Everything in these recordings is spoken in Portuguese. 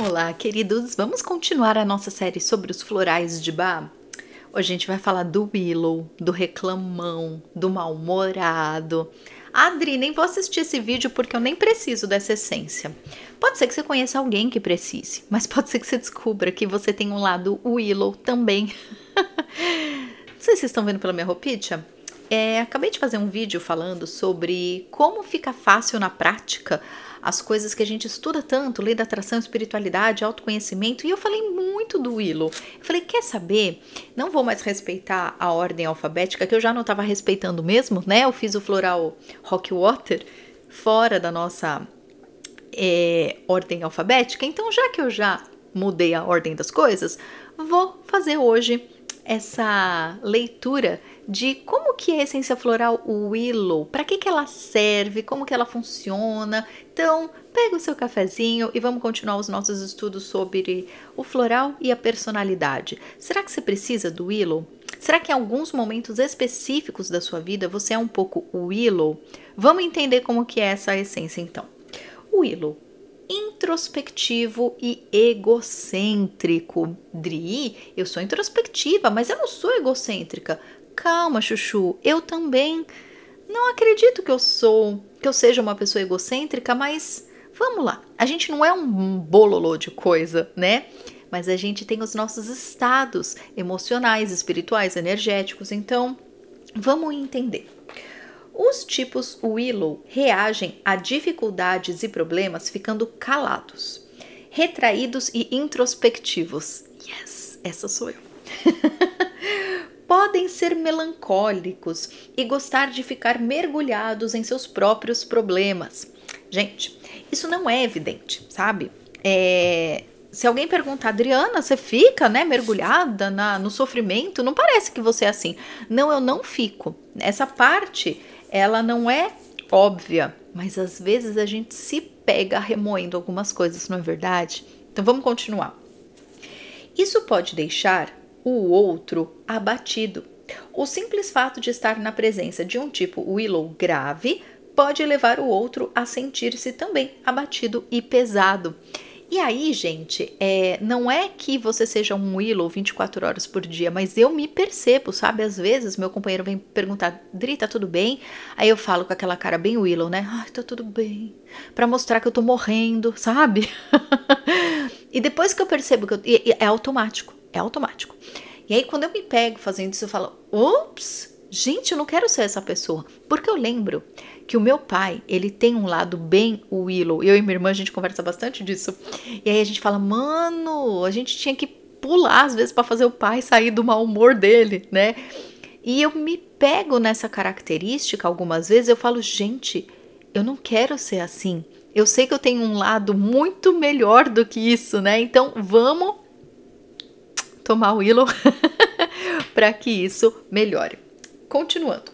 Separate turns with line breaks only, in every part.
Olá, queridos! Vamos continuar a nossa série sobre os florais de bar? Hoje a gente vai falar do Willow, do reclamão, do mal-humorado. Adri, nem vou assistir esse vídeo porque eu nem preciso dessa essência. Pode ser que você conheça alguém que precise, mas pode ser que você descubra que você tem um lado Willow também. Não sei se vocês estão vendo pela minha roupinha? É, acabei de fazer um vídeo falando sobre como fica fácil na prática as coisas que a gente estuda tanto, lei da atração, espiritualidade, autoconhecimento, e eu falei muito do Willow. Eu falei, quer saber? Não vou mais respeitar a ordem alfabética, que eu já não estava respeitando mesmo, né? Eu fiz o floral rock water fora da nossa é, ordem alfabética, então já que eu já mudei a ordem das coisas, vou fazer hoje essa leitura de como que é a essência floral o Willow, para que, que ela serve, como que ela funciona. Então, pega o seu cafezinho e vamos continuar os nossos estudos sobre o floral e a personalidade. Será que você precisa do Willow? Será que em alguns momentos específicos da sua vida você é um pouco Willow? Vamos entender como que é essa essência então. O Willow introspectivo e egocêntrico. Dri, eu sou introspectiva, mas eu não sou egocêntrica. Calma, Chuchu, eu também não acredito que eu sou, que eu seja uma pessoa egocêntrica, mas vamos lá. A gente não é um bololô de coisa, né? Mas a gente tem os nossos estados emocionais, espirituais, energéticos. Então, vamos entender. Os tipos Willow reagem a dificuldades e problemas ficando calados, retraídos e introspectivos. Yes, essa sou eu. Podem ser melancólicos e gostar de ficar mergulhados em seus próprios problemas. Gente, isso não é evidente, sabe? É, se alguém perguntar, Adriana, você fica, né, mergulhada na, no sofrimento? Não parece que você é assim. Não, eu não fico. Essa parte ela não é óbvia, mas às vezes a gente se pega remoendo algumas coisas, não é verdade? Então vamos continuar. Isso pode deixar o outro abatido. O simples fato de estar na presença de um tipo Willow grave pode levar o outro a sentir-se também abatido e pesado. E aí, gente, é, não é que você seja um willow 24 horas por dia, mas eu me percebo, sabe? Às vezes meu companheiro vem perguntar, Dri, tá tudo bem? Aí eu falo com aquela cara bem willow, né? Ai, tá tudo bem. Pra mostrar que eu tô morrendo, sabe? e depois que eu percebo que eu, é automático, é automático. E aí quando eu me pego fazendo isso, eu falo, ups, gente, eu não quero ser essa pessoa. Porque eu lembro que o meu pai, ele tem um lado bem Willow. Eu e minha irmã, a gente conversa bastante disso. E aí a gente fala, mano, a gente tinha que pular às vezes para fazer o pai sair do mau humor dele, né? E eu me pego nessa característica algumas vezes, eu falo, gente, eu não quero ser assim. Eu sei que eu tenho um lado muito melhor do que isso, né? Então vamos tomar o Willow para que isso melhore. Continuando.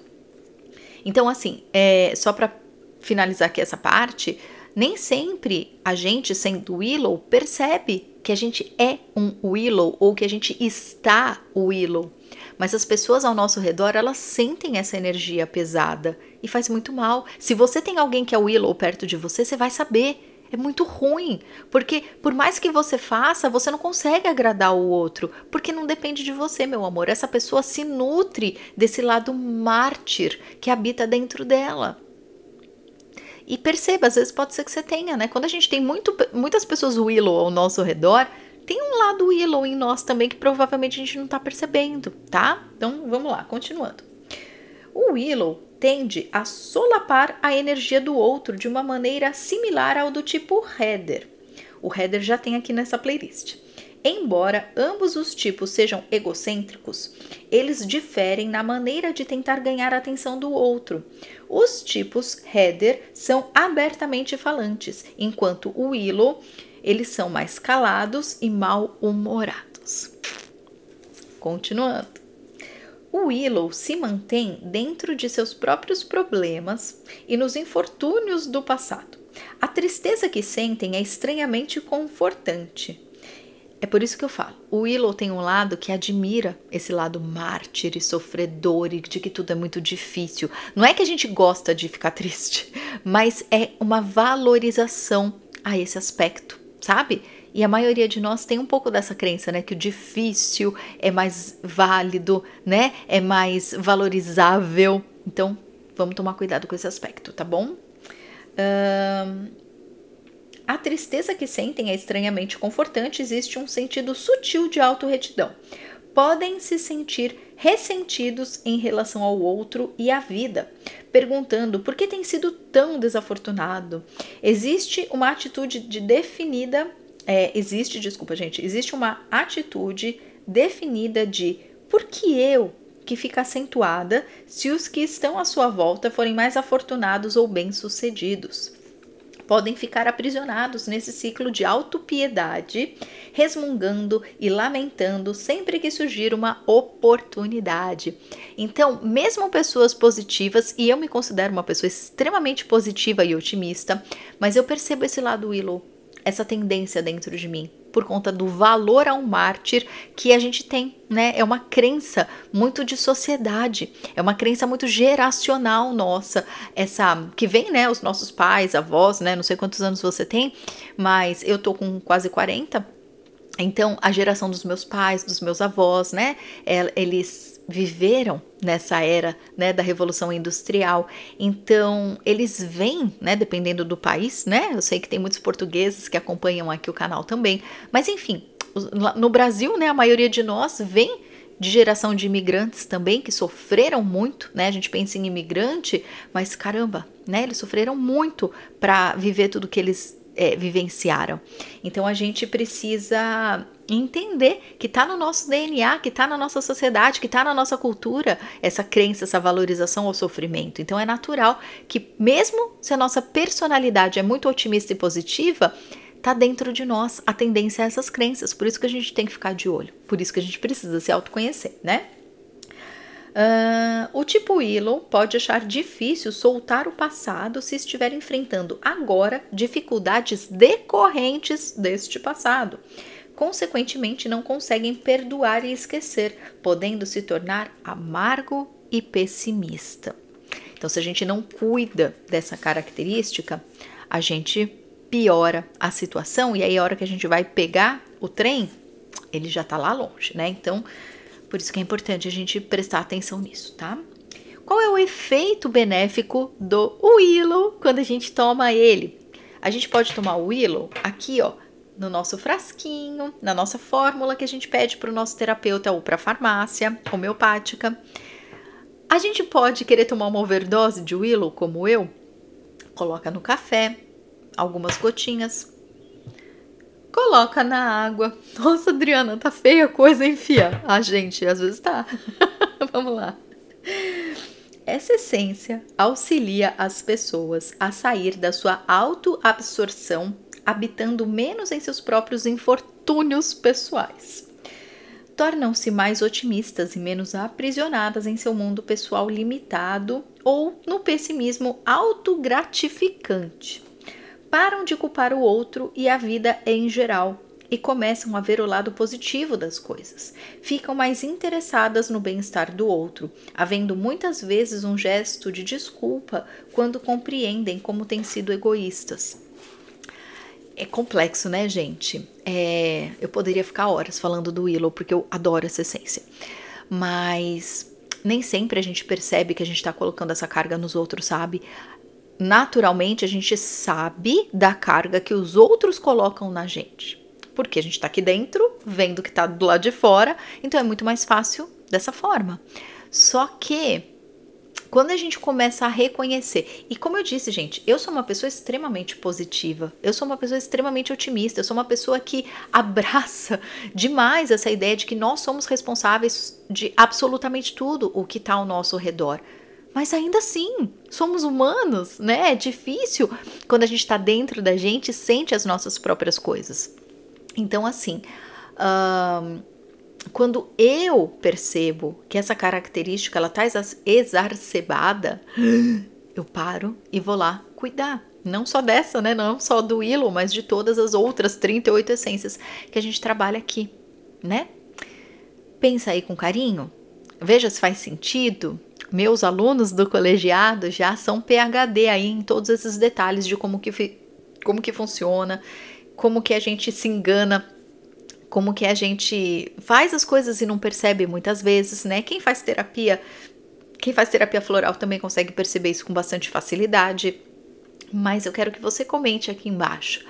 Então, assim, é, só para finalizar aqui essa parte, nem sempre a gente, sendo Willow, percebe que a gente é um Willow ou que a gente está Willow. Mas as pessoas ao nosso redor, elas sentem essa energia pesada e faz muito mal. Se você tem alguém que é Willow perto de você, você vai saber é muito ruim, porque por mais que você faça, você não consegue agradar o outro, porque não depende de você, meu amor. Essa pessoa se nutre desse lado mártir que habita dentro dela. E perceba, às vezes pode ser que você tenha, né? Quando a gente tem muito, muitas pessoas willow ao nosso redor, tem um lado willow em nós também que provavelmente a gente não tá percebendo, tá? Então vamos lá, continuando. O willow tende a solapar a energia do outro de uma maneira similar ao do tipo header. O header já tem aqui nessa playlist. Embora ambos os tipos sejam egocêntricos, eles diferem na maneira de tentar ganhar a atenção do outro. Os tipos header são abertamente falantes, enquanto o willow eles são mais calados e mal humorados. Continuando. O Willow se mantém dentro de seus próprios problemas e nos infortúnios do passado. A tristeza que sentem é estranhamente confortante. É por isso que eu falo. O Willow tem um lado que admira esse lado mártir e sofredor e de que tudo é muito difícil. Não é que a gente gosta de ficar triste, mas é uma valorização a esse aspecto, sabe? E a maioria de nós tem um pouco dessa crença, né? Que o difícil é mais válido, né? É mais valorizável. Então, vamos tomar cuidado com esse aspecto, tá bom? a tristeza que sentem é estranhamente confortante, existe um sentido sutil de autorretidão. Podem se sentir ressentidos em relação ao outro e à vida, perguntando por que tem sido tão desafortunado. Existe uma atitude de definida é, existe, desculpa, gente, existe uma atitude definida de por que eu que fica acentuada se os que estão à sua volta forem mais afortunados ou bem-sucedidos. Podem ficar aprisionados nesse ciclo de autopiedade, resmungando e lamentando sempre que surgir uma oportunidade. Então, mesmo pessoas positivas, e eu me considero uma pessoa extremamente positiva e otimista, mas eu percebo esse lado Willow essa tendência dentro de mim por conta do valor ao mártir que a gente tem, né? É uma crença muito de sociedade, é uma crença muito geracional nossa, essa que vem, né, os nossos pais, avós, né? Não sei quantos anos você tem, mas eu tô com quase 40. Então, a geração dos meus pais, dos meus avós, né? É, eles viveram nessa era né, da Revolução Industrial. Então, eles vêm, né, dependendo do país, né? Eu sei que tem muitos portugueses que acompanham aqui o canal também. Mas, enfim, no Brasil, né, a maioria de nós vem de geração de imigrantes também que sofreram muito, né? A gente pensa em imigrante, mas caramba, né? Eles sofreram muito para viver tudo que eles é, vivenciaram. Então a gente precisa entender que está no nosso DNA, que está na nossa sociedade, que está na nossa cultura essa crença, essa valorização ao sofrimento. Então é natural que, mesmo se a nossa personalidade é muito otimista e positiva, está dentro de nós a tendência a essas crenças. Por isso que a gente tem que ficar de olho, por isso que a gente precisa se autoconhecer, né? Uh, o tipo Elon pode achar difícil soltar o passado se estiver enfrentando agora dificuldades decorrentes deste passado. Consequentemente, não conseguem perdoar e esquecer, podendo se tornar amargo e pessimista. Então, se a gente não cuida dessa característica, a gente piora a situação e aí a hora que a gente vai pegar o trem, ele já está lá longe, né? Então, por isso que é importante a gente prestar atenção nisso, tá? Qual é o efeito benéfico do willow quando a gente toma ele? A gente pode tomar o willow aqui, ó, no nosso frasquinho, na nossa fórmula que a gente pede para o nosso terapeuta ou para a farmácia homeopática. A gente pode querer tomar uma overdose de willow, como eu, coloca no café, algumas gotinhas, coloca na água. Nossa, Adriana, tá feia a coisa, enfia. Ah, gente, às vezes tá. Vamos lá. Essa essência auxilia as pessoas a sair da sua autoabsorção, habitando menos em seus próprios infortúnios pessoais. Tornam-se mais otimistas e menos aprisionadas em seu mundo pessoal limitado ou no pessimismo autogratificante param de culpar o outro e a vida em geral e começam a ver o lado positivo das coisas. Ficam mais interessadas no bem-estar do outro, havendo muitas vezes um gesto de desculpa quando compreendem como têm sido egoístas. É complexo, né, gente? É, eu poderia ficar horas falando do Willow, porque eu adoro essa essência. Mas nem sempre a gente percebe que a gente está colocando essa carga nos outros, sabe? naturalmente a gente sabe da carga que os outros colocam na gente. Porque a gente está aqui dentro, vendo o que está do lado de fora, então é muito mais fácil dessa forma. Só que quando a gente começa a reconhecer, e como eu disse, gente, eu sou uma pessoa extremamente positiva, eu sou uma pessoa extremamente otimista, eu sou uma pessoa que abraça demais essa ideia de que nós somos responsáveis de absolutamente tudo o que está ao nosso redor. Mas ainda assim, somos humanos, né? É difícil quando a gente está dentro da gente sente as nossas próprias coisas. Então, assim, quando eu percebo que essa característica ela está exacerbada, eu paro e vou lá cuidar. Não só dessa, né? Não só do Willow, mas de todas as outras 38 essências que a gente trabalha aqui, né? Pensa aí com carinho. Veja se faz sentido. Meus alunos do colegiado já são PhD aí em todos esses detalhes de como que, como que funciona, como que a gente se engana como que a gente faz as coisas e não percebe muitas vezes, né? Quem faz terapia, quem faz terapia floral também consegue perceber isso com bastante facilidade. Mas eu quero que você comente aqui embaixo.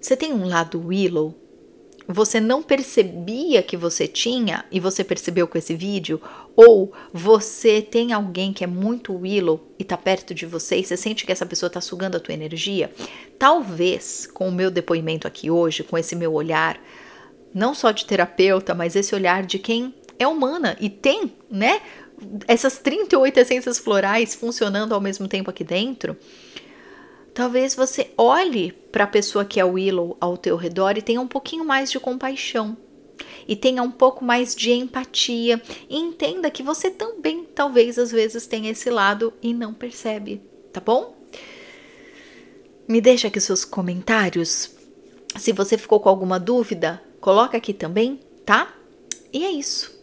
Você tem um lado Willow você não percebia que você tinha e você percebeu com esse vídeo, ou você tem alguém que é muito willow e tá perto de você e você sente que essa pessoa tá sugando a tua energia, talvez com o meu depoimento aqui hoje, com esse meu olhar, não só de terapeuta, mas esse olhar de quem é humana e tem, né, essas 38 essências florais funcionando ao mesmo tempo aqui dentro, talvez você olhe para a pessoa que é o Willow ao teu redor e tenha um pouquinho mais de compaixão. E tenha um pouco mais de empatia. E entenda que você também, talvez, às vezes tenha esse lado e não percebe, tá bom? Me deixa aqui seus comentários. Se você ficou com alguma dúvida, coloca aqui também, tá? E é isso.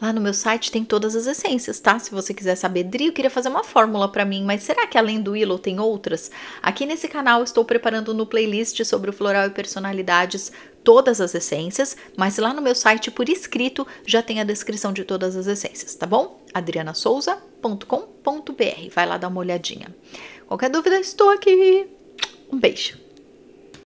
Lá ah, no meu site tem todas as essências, tá? Se você quiser saber, Dri, eu queria fazer uma fórmula para mim, mas será que além do Willow tem outras? Aqui nesse canal estou preparando no playlist sobre o floral e personalidades todas as essências, mas lá no meu site por escrito já tem a descrição de todas as essências, tá bom? adrianasouza.com.br. Vai lá dar uma olhadinha. Qualquer dúvida, estou aqui. Um beijo.